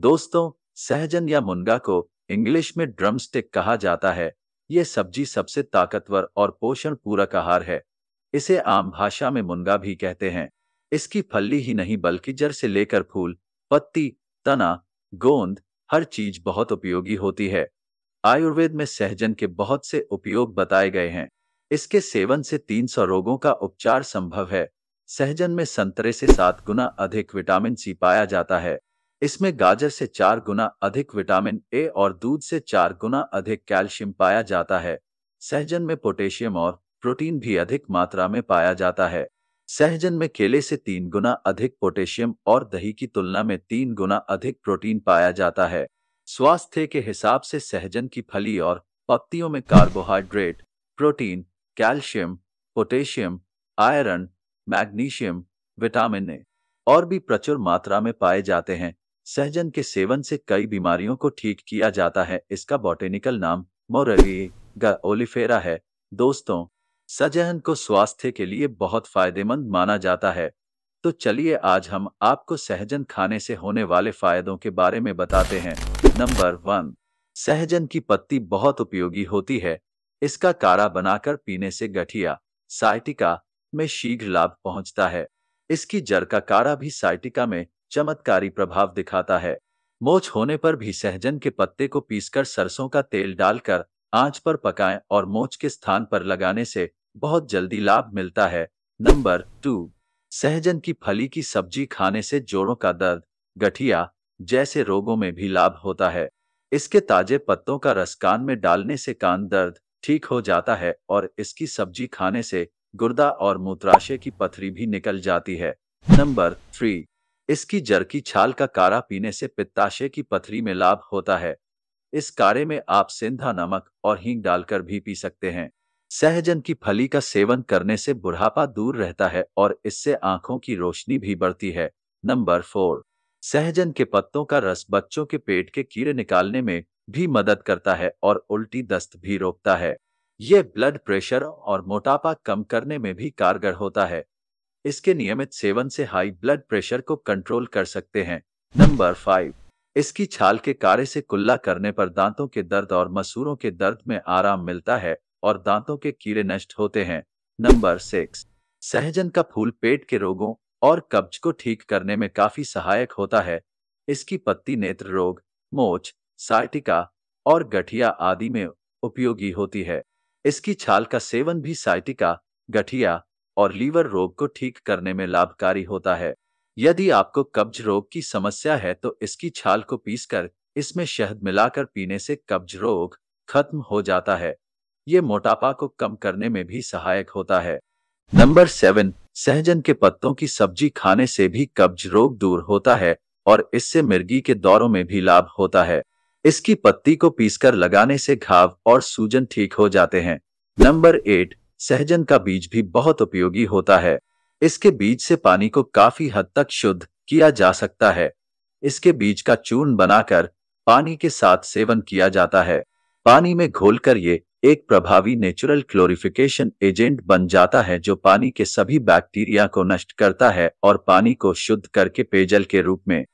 दोस्तों सहजन या मुनगा को इंग्लिश में ड्रमस्टिक कहा जाता है ये सब्जी सबसे ताकतवर और पोषण पूरक आहार है इसे आम भाषा में मुनगा भी कहते हैं इसकी फल्ली ही नहीं बल्कि जड़ से लेकर फूल पत्ती तना गोंद हर चीज बहुत उपयोगी होती है आयुर्वेद में सहजन के बहुत से उपयोग बताए गए हैं इसके सेवन से 300 रोगों का उपचार संभव है सहजन में संतरे से सात गुना अधिक विटामिन सी पाया जाता है इसमें गाजर से चार गुना अधिक विटामिन ए और दूध से चार गुना अधिक कैल्शियम पाया जाता है सहजन में पोटेशियम और प्रोटीन भी अधिक मात्रा में पाया जाता है सहजन में केले से तीन गुना अधिक पोटेशियम और दही की तुलना में तीन गुना अधिक प्रोटीन पाया जाता है स्वास्थ्य के हिसाब से सहजन की फली और पत्तियों में carbohydrate protein calcium potassium iron magnesium vitamin A और भी प्रचुर मात्रा में पाए जाते हैं सहजन के सेवन से कई बीमारियों को ठीक किया जाता है इसका बॉटेनिकल नाम मोरली ओलिफेरा है दोस्तों सहजन को स्वास्थ्य के लिए बहुत फायदेमंद माना जाता है तो चलिए आज हम आपको सहजन खाने से होने वाले फायदों के बारे में बताते हैं नंबर वन सहजन की पत्ती बहुत उपयोगी होती है इसका काढ़ा बनाकर पीने से गठिया साइटिका में शीघ्र लाभ पहुंचता है इसकी जड़ का काढ़ा भी साइटिका में चमत्कारी प्रभाव दिखाता है मोच होने पर भी सहजन के पत्ते को पीसकर सरसों का तेल डालकर आंच पर पकाएं और मोच के स्थान पर लगाने से बहुत जल्दी लाभ मिलता है नंबर टू सहजन की फली की सब्जी खाने से जोड़ों का दर्द गठिया जैसे रोगों में भी लाभ होता है इसके ताजे पत्तों का रस कान में डालने से कान दर्द ठीक हो जाता है और इसकी सब्जी खाने से गुर्दा और मूत्राशय की पथरी भी निकल जाती है नंबर थ्री इसकी जर की छाल का कारा पीने से पित्ताशय की पथरी में लाभ होता है इस कारे में आप सिंधा नमक और हींग डालकर भी पी सकते हैं सहजन की फली का सेवन करने से बुढ़ापा दूर रहता है और इससे आंखों की रोशनी भी बढ़ती है नंबर फोर सहजन के पत्तों का रस बच्चों के पेट के कीड़े निकालने में भी मदद करता है और उल्टी दस्त भी रोकता है यह ब्लड प्रेशर और मोटापा कम करने में भी कारगर होता है इसके नियमित सेवन से हाई ब्लड प्रेशर को कंट्रोल कर सकते हैं नंबर फाइव इसकी छाल के कार्य से कुल्ला करने पर दांतों के दर्द और मसूरों के दर्द में आराम मिलता है और दांतों के कीड़े नष्ट होते हैं नंबर सिक्स सहजन का फूल पेट के रोगों और कब्ज को ठीक करने में काफी सहायक होता है इसकी पत्ती नेत्र रोग मोच साइटिका और गठिया आदि में उपयोगी होती है इसकी छाल का सेवन भी साइटिका गठिया और लीवर रोग को ठीक करने में लाभकारी होता है यदि आपको कब्ज रोग की समस्या है तो इसकी छाल को पीसकर इसमें शहद मिलाकर पीने से कब्ज रोग खत्म हो जाता है ये मोटापा को कम करने में भी सहायक होता है नंबर सेवन सहजन के पत्तों की सब्जी खाने से भी कब्ज रोग दूर होता है और इससे मिर्गी के दौरों में भी लाभ होता है इसकी पत्ती को पीसकर लगाने से घाव और सूजन ठीक हो जाते हैं नंबर एट सहजन का बीज भी बहुत उपयोगी होता है इसके बीज से पानी को काफी हद तक शुद्ध किया जा सकता है इसके बीज का चून बनाकर पानी के साथ सेवन किया जाता है पानी में घोलकर ये एक प्रभावी नेचुरल क्लोरिफिकेशन एजेंट बन जाता है जो पानी के सभी बैक्टीरिया को नष्ट करता है और पानी को शुद्ध करके पेयजल के रूप में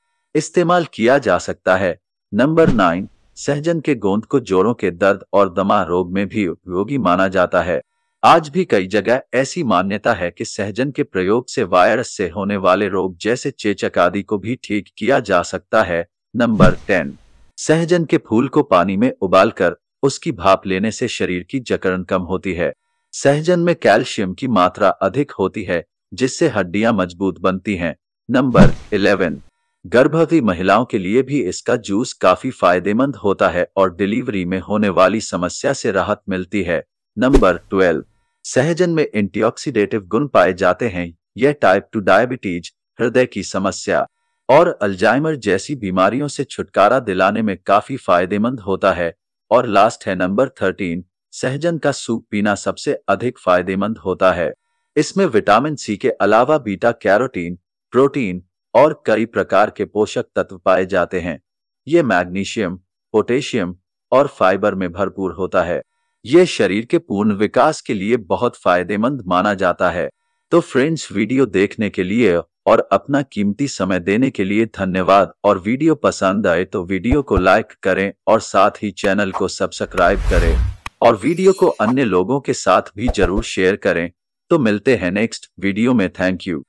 इस्तेमाल किया जा सकता है नंबर नाइन सहजन के गोंद को जोड़ों के दर्द और दमा रोग में भी उपयोगी माना जाता है आज भी कई जगह ऐसी मान्यता है कि सहजन के प्रयोग से वायरस से होने वाले रोग जैसे चेचक आदि को भी ठीक किया जा सकता है नंबर टेन सहजन के फूल को पानी में उबालकर उसकी भाप लेने से शरीर की जकड़न कम होती है सहजन में कैल्शियम की मात्रा अधिक होती है जिससे हड्डियां मजबूत बनती हैं नंबर इलेवन गर्भवती महिलाओं के लिए भी इसका जूस काफी फायदेमंद होता है और डिलीवरी में होने वाली समस्या से राहत मिलती है नंबर ट्वेल्व सहजन में एंटीऑक्सीडेटिव गुण पाए जाते हैं यह टाइप टू डायबिटीज हृदय की समस्या और अल्जाइमर जैसी बीमारियों से छुटकारा दिलाने में काफी फायदेमंद होता है और लास्ट है नंबर थर्टीन सहजन का सूप पीना सबसे अधिक फायदेमंद होता है इसमें विटामिन सी के अलावा बीटा कैरोटीन प्रोटीन और कई प्रकार के पोषक तत्व पाए जाते हैं ये मैग्नीशियम पोटेशियम और फाइबर में भरपूर होता है यह शरीर के पूर्ण विकास के लिए बहुत फायदेमंद माना जाता है तो फ्रेंड्स वीडियो देखने के लिए और अपना कीमती समय देने के लिए धन्यवाद और वीडियो पसंद आए तो वीडियो को लाइक करें और साथ ही चैनल को सब्सक्राइब करें और वीडियो को अन्य लोगों के साथ भी जरूर शेयर करें तो मिलते हैं नेक्स्ट वीडियो में थैंक यू